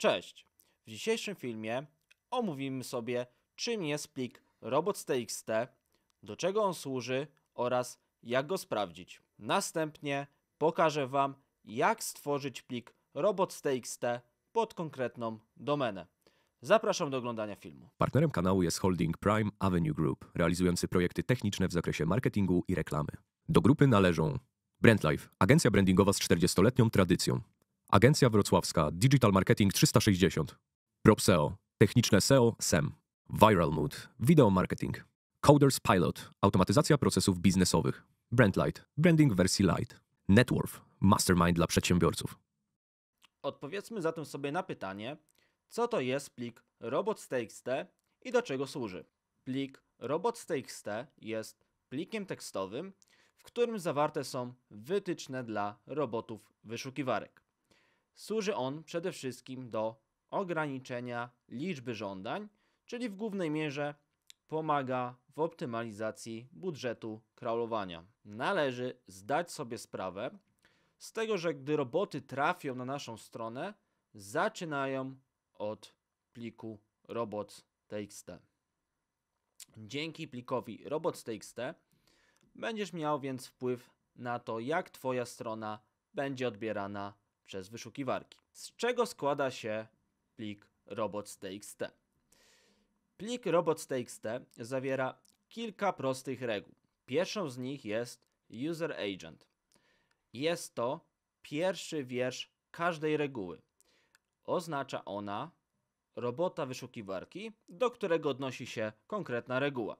Cześć! W dzisiejszym filmie omówimy sobie, czym jest plik robots.txt, do czego on służy oraz jak go sprawdzić. Następnie pokażę Wam, jak stworzyć plik robots.txt pod konkretną domenę. Zapraszam do oglądania filmu. Partnerem kanału jest holding Prime Avenue Group, realizujący projekty techniczne w zakresie marketingu i reklamy. Do grupy należą BrandLife, agencja brandingowa z 40-letnią tradycją, Agencja Wrocławska, Digital Marketing 360, PropSeo, Techniczne SEO, SEM, Viral Mood, Video Marketing, Coders Pilot, Automatyzacja procesów biznesowych, Brandlight, Branding wersji light, Networth, Mastermind dla przedsiębiorców. Odpowiedzmy zatem sobie na pytanie, co to jest plik robots.txt i do czego służy. Plik robots.txt jest plikiem tekstowym, w którym zawarte są wytyczne dla robotów wyszukiwarek. Służy on przede wszystkim do ograniczenia liczby żądań, czyli w głównej mierze pomaga w optymalizacji budżetu crawlowania. Należy zdać sobie sprawę z tego, że gdy roboty trafią na naszą stronę, zaczynają od pliku robots.txt. Dzięki plikowi robots.txt będziesz miał więc wpływ na to, jak Twoja strona będzie odbierana przez wyszukiwarki. Z czego składa się plik robots.txt? Plik robots.txt zawiera kilka prostych reguł. Pierwszą z nich jest user agent. Jest to pierwszy wiersz każdej reguły. Oznacza ona robota wyszukiwarki, do którego odnosi się konkretna reguła.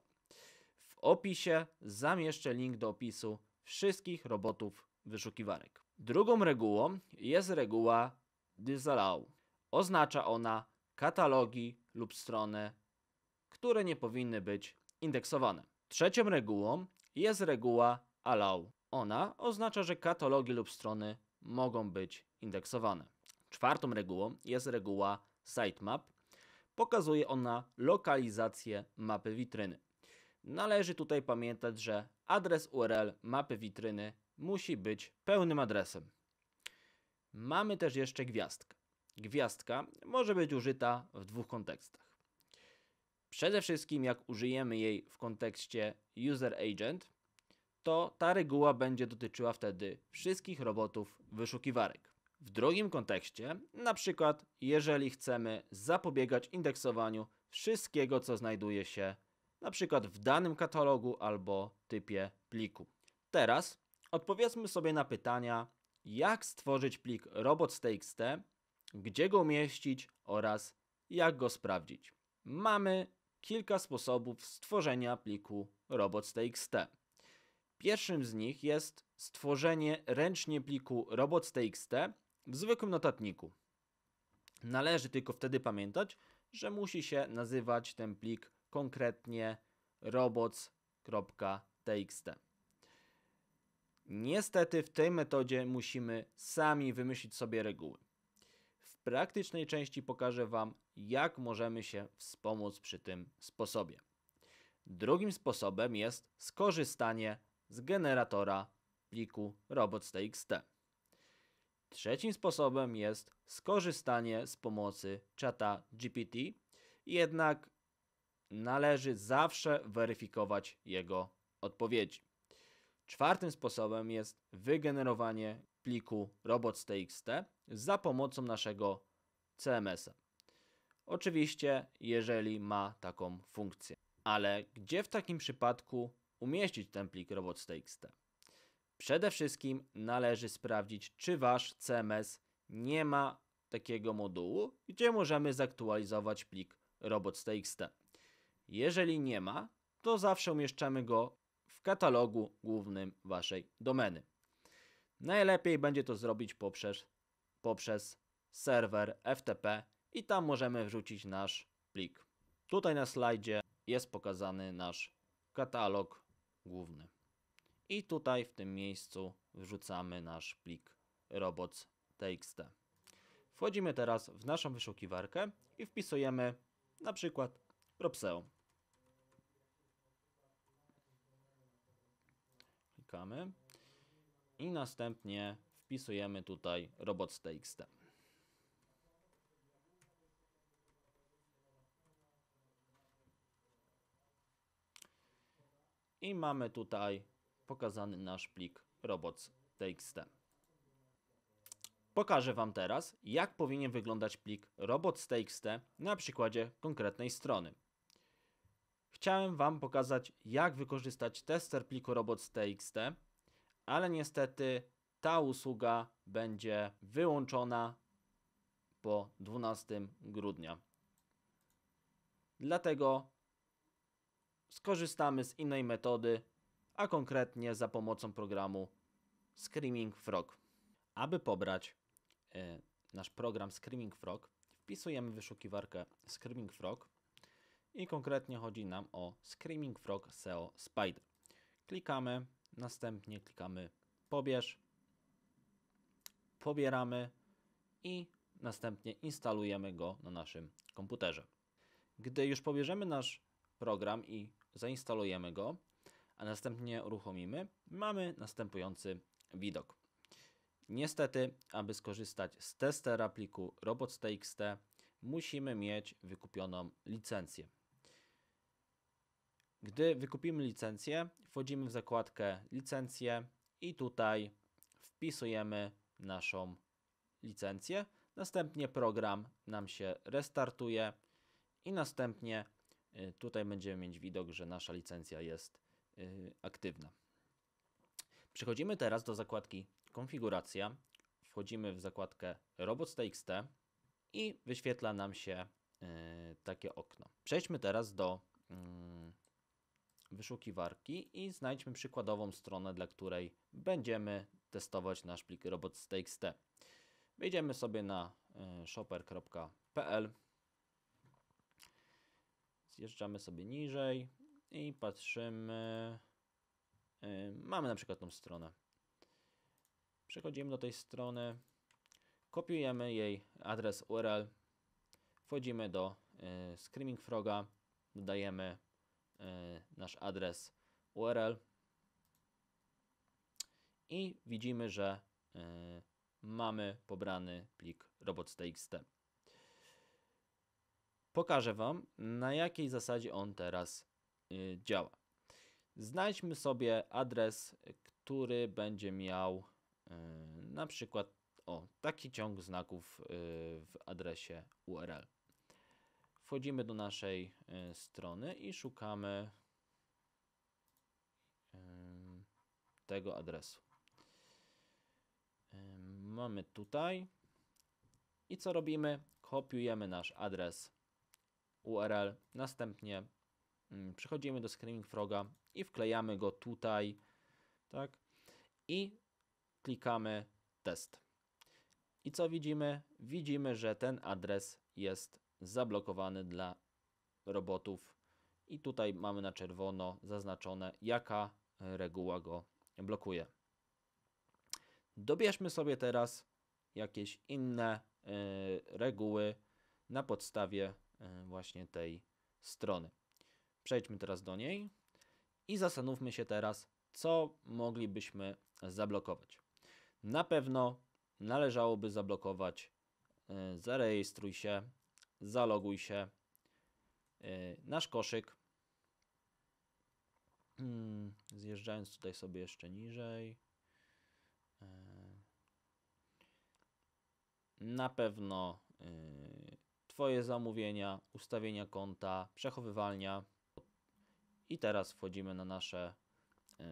W opisie zamieszczę link do opisu wszystkich robotów wyszukiwarek. Drugą regułą jest reguła disallow. Oznacza ona katalogi lub strony, które nie powinny być indeksowane. Trzecią regułą jest reguła allow. Ona oznacza, że katalogi lub strony mogą być indeksowane. Czwartą regułą jest reguła sitemap. Pokazuje ona lokalizację mapy witryny. Należy tutaj pamiętać, że adres URL mapy witryny musi być pełnym adresem. Mamy też jeszcze gwiazdkę. Gwiazdka może być użyta w dwóch kontekstach. Przede wszystkim, jak użyjemy jej w kontekście user agent, to ta reguła będzie dotyczyła wtedy wszystkich robotów wyszukiwarek. W drugim kontekście, na przykład jeżeli chcemy zapobiegać indeksowaniu wszystkiego, co znajduje się na przykład w danym katalogu albo typie pliku. Teraz Odpowiedzmy sobie na pytania, jak stworzyć plik robots.txt, gdzie go umieścić oraz jak go sprawdzić. Mamy kilka sposobów stworzenia pliku robots.txt. Pierwszym z nich jest stworzenie ręcznie pliku robots.txt w zwykłym notatniku. Należy tylko wtedy pamiętać, że musi się nazywać ten plik konkretnie robots.txt. Niestety w tej metodzie musimy sami wymyślić sobie reguły. W praktycznej części pokażę Wam, jak możemy się wspomóc przy tym sposobie. Drugim sposobem jest skorzystanie z generatora pliku robots.txt. Trzecim sposobem jest skorzystanie z pomocy czata GPT, jednak należy zawsze weryfikować jego odpowiedzi. Czwartym sposobem jest wygenerowanie pliku robots.txt za pomocą naszego CMS-a. Oczywiście, jeżeli ma taką funkcję. Ale gdzie w takim przypadku umieścić ten plik robots.txt? Przede wszystkim należy sprawdzić, czy wasz CMS nie ma takiego modułu, gdzie możemy zaktualizować plik robots.txt. Jeżeli nie ma, to zawsze umieszczamy go katalogu głównym waszej domeny. Najlepiej będzie to zrobić poprzez, poprzez serwer FTP i tam możemy wrzucić nasz plik. Tutaj na slajdzie jest pokazany nasz katalog główny. I tutaj w tym miejscu wrzucamy nasz plik robots.txt. Wchodzimy teraz w naszą wyszukiwarkę i wpisujemy na przykład Robseo. I następnie wpisujemy tutaj robots.txt. I mamy tutaj pokazany nasz plik robots.txt. Pokażę Wam teraz, jak powinien wyglądać plik robots.txt na przykładzie konkretnej strony. Chciałem Wam pokazać, jak wykorzystać tester pliku robots.txt, ale niestety ta usługa będzie wyłączona po 12 grudnia. Dlatego skorzystamy z innej metody, a konkretnie za pomocą programu Screaming Frog. Aby pobrać y, nasz program Screaming Frog, wpisujemy wyszukiwarkę Screaming Frog i konkretnie chodzi nam o Screaming Frog SEO Spider. Klikamy, następnie klikamy pobierz, pobieramy i następnie instalujemy go na naszym komputerze. Gdy już pobierzemy nasz program i zainstalujemy go, a następnie uruchomimy, mamy następujący widok. Niestety, aby skorzystać z testera pliku robot.txt, musimy mieć wykupioną licencję. Gdy wykupimy licencję, wchodzimy w zakładkę licencje i tutaj wpisujemy naszą licencję. Następnie program nam się restartuje i następnie y, tutaj będziemy mieć widok, że nasza licencja jest y, aktywna. Przechodzimy teraz do zakładki konfiguracja. Wchodzimy w zakładkę robots.txt i wyświetla nam się y, takie okno. Przejdźmy teraz do mm, wyszukiwarki i znajdźmy przykładową stronę, dla której będziemy testować nasz plik robots.txt. Wejdziemy sobie na e, shopper.pl Zjeżdżamy sobie niżej i patrzymy. E, mamy na przykład tą stronę. Przechodzimy do tej strony, kopiujemy jej adres URL, wchodzimy do e, Screaming Froga, dodajemy E, nasz adres URL i widzimy, że e, mamy pobrany plik robots.txt. Pokażę Wam, na jakiej zasadzie on teraz e, działa. Znajdźmy sobie adres, który będzie miał na przykład o, taki ciąg znaków w adresie URL. Wchodzimy do naszej e, strony i szukamy tego adresu. Mamy tutaj i co robimy? Kopiujemy nasz adres URL, następnie mm, przychodzimy do Screaming Froga i wklejamy go tutaj, tak? I klikamy test. I co widzimy? Widzimy, że ten adres jest zablokowany dla robotów. I tutaj mamy na czerwono zaznaczone, jaka reguła go blokuje. Dobierzmy sobie teraz jakieś inne y, reguły na podstawie y, właśnie tej strony. Przejdźmy teraz do niej i zastanówmy się teraz, co moglibyśmy zablokować. Na pewno należałoby zablokować y, zarejestruj się zaloguj się. Y, nasz koszyk. Hmm, zjeżdżając tutaj sobie jeszcze niżej. Y, na pewno y, Twoje zamówienia, ustawienia konta, przechowywalnia. I teraz wchodzimy na nasze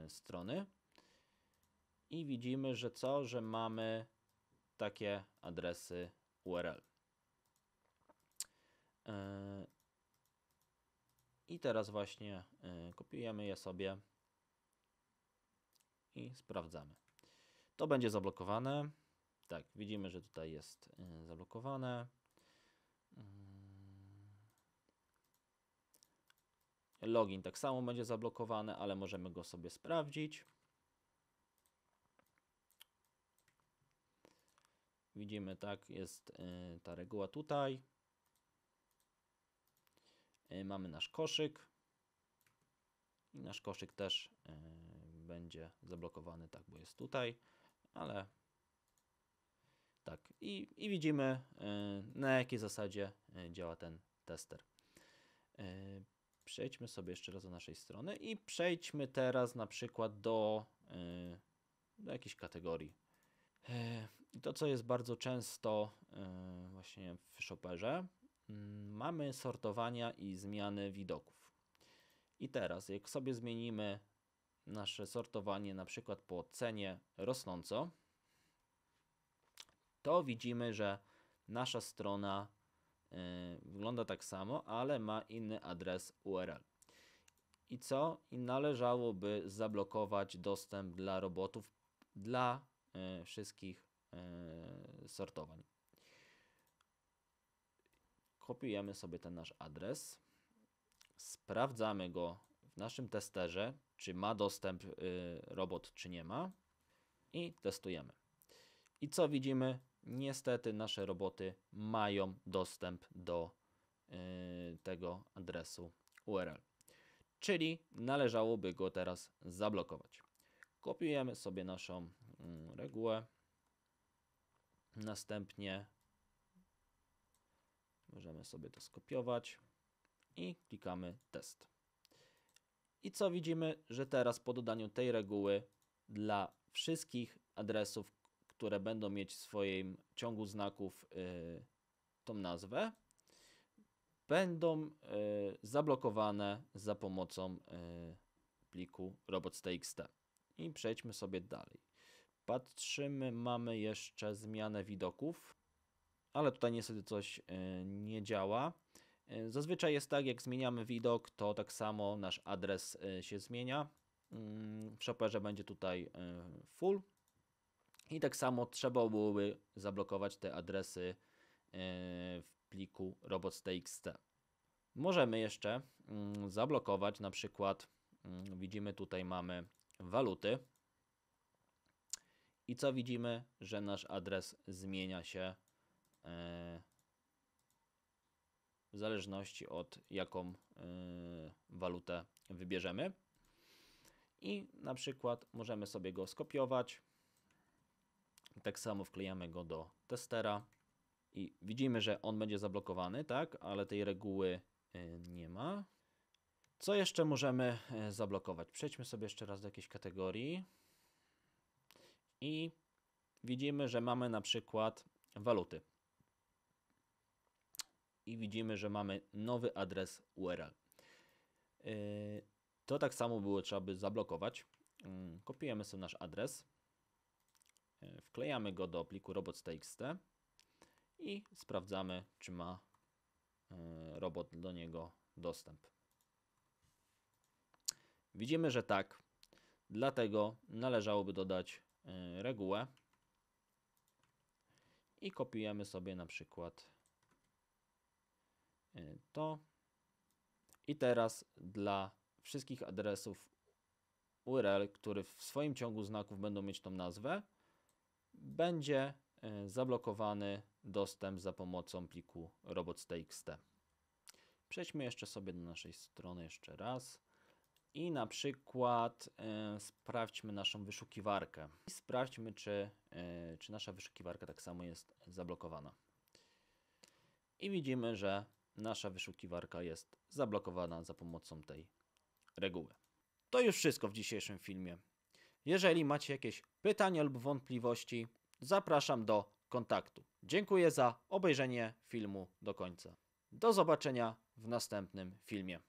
strony. I widzimy, że co, że mamy takie adresy URL. E, I teraz właśnie e, kopiujemy je sobie i sprawdzamy. To będzie zablokowane. Tak, widzimy, że tutaj jest e, zablokowane. Mm. Login tak samo będzie zablokowany, ale możemy go sobie sprawdzić. Widzimy, tak, jest ta reguła tutaj. E, mamy nasz koszyk i nasz koszyk też e, będzie zablokowany, tak, bo jest tutaj, ale tak. I, i widzimy e, na jakiej zasadzie działa ten tester. Przejdźmy sobie jeszcze raz do naszej strony i przejdźmy teraz na przykład do, do jakiejś kategorii. to, co jest bardzo często właśnie w shopperze, mamy sortowania i zmiany widoków. I teraz, jak sobie zmienimy nasze sortowanie na przykład po cenie rosnąco, to widzimy, że nasza strona yy, wygląda tak samo, ale ma inny adres URL. I co? I należałoby zablokować dostęp dla robotów dla y, wszystkich y, sortowań kopiujemy sobie ten nasz adres, sprawdzamy go w naszym testerze, czy ma dostęp y, robot, czy nie ma i testujemy. I co widzimy? Niestety nasze roboty mają dostęp do y, tego adresu URL, czyli należałoby go teraz zablokować. Kopiujemy sobie naszą y, regułę, następnie Możemy sobie to skopiować i klikamy test. I co widzimy, że teraz po dodaniu tej reguły dla wszystkich adresów, które będą mieć w swoim ciągu znaków yy, tą nazwę, będą y, zablokowane za pomocą y, pliku robots.txt. I przejdźmy sobie dalej. Patrzymy, mamy jeszcze zmianę widoków ale tutaj niestety coś e, nie działa. E, zazwyczaj jest tak, jak zmieniamy widok, to tak samo nasz adres e, się zmienia. Mm, w shopperze będzie tutaj full. I tak samo trzeba byłoby zablokować te adresy w pliku robots.txt. Możemy jeszcze mm, zablokować na przykład, mm, widzimy tutaj mamy waluty. I co widzimy, że nasz adres zmienia się E, w zależności od jaką e, walutę wybierzemy. I na przykład możemy sobie go skopiować. Tak samo wklejamy go do testera i widzimy, że on będzie zablokowany, tak, ale tej reguły e, nie ma. Co jeszcze możemy zablokować? Przejdźmy sobie jeszcze raz do jakiejś kategorii i widzimy, że mamy na przykład waluty i widzimy, że mamy nowy adres URL. Yy, to tak samo było trzeba by zablokować. Mm, kopiujemy sobie nasz adres, yy, wklejamy go do pliku robots.txt i sprawdzamy, czy ma yy, robot do niego dostęp. Widzimy, że tak, dlatego należałoby dodać regułę i kopiujemy sobie na przykład Y, to. I teraz dla wszystkich adresów URL, które w swoim ciągu znaków będą mieć tą nazwę, będzie y, zablokowany dostęp za pomocą pliku robots.txt. Przejdźmy jeszcze sobie do naszej strony jeszcze raz i na przykład y, sprawdźmy naszą wyszukiwarkę i sprawdźmy, czy, y, czy nasza wyszukiwarka tak samo jest zablokowana. I widzimy, że nasza wyszukiwarka jest zablokowana za pomocą tej reguły. To już wszystko w dzisiejszym filmie. Jeżeli macie jakieś pytania lub wątpliwości, zapraszam do kontaktu. Dziękuję za obejrzenie filmu do końca. Do zobaczenia w następnym filmie.